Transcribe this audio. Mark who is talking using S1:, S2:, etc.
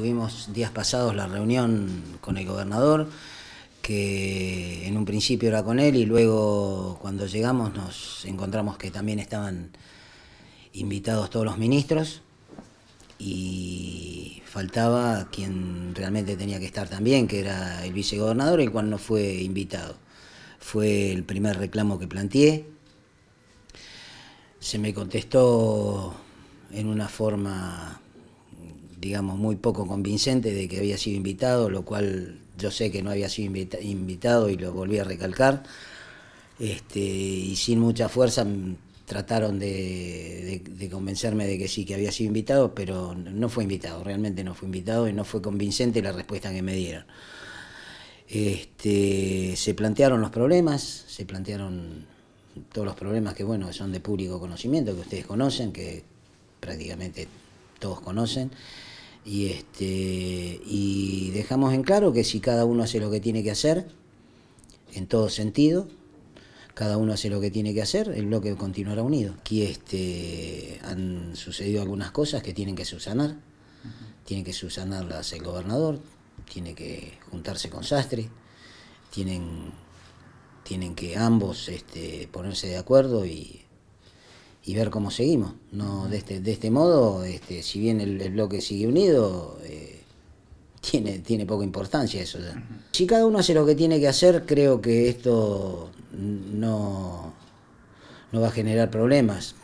S1: tuvimos días pasados la reunión con el gobernador, que en un principio era con él y luego cuando llegamos nos encontramos que también estaban invitados todos los ministros y faltaba quien realmente tenía que estar también, que era el vicegobernador, y cual no fue invitado. Fue el primer reclamo que planteé. Se me contestó en una forma digamos, muy poco convincente de que había sido invitado, lo cual yo sé que no había sido invitado y lo volví a recalcar. Este, y sin mucha fuerza mm, trataron de, convencerme de que sí, que había sido invitado, pero no fue invitado, realmente no fue invitado y no fue convincente la respuesta que me dieron. Este, se plantearon los problemas, se plantearon todos los problemas que bueno son de público conocimiento, que ustedes conocen, que prácticamente todos conocen. Y, este, y dejamos en claro que si cada uno hace lo que tiene que hacer, en todo sentido, cada uno hace lo que tiene que hacer, el bloque continuará unido. Aquí este, han sucedido algunas cosas que tienen que subsanar, tiene que subsanarlas el gobernador, tiene que juntarse con Sastre, tienen, tienen que ambos este, ponerse de acuerdo y y ver cómo seguimos. No, este, de, este, modo, este, si bien el, bloque sigue unido, eh, tiene, tiene poca importancia eso. Si cada uno hace lo que tiene que hacer, creo que esto no, no va a generar problemas.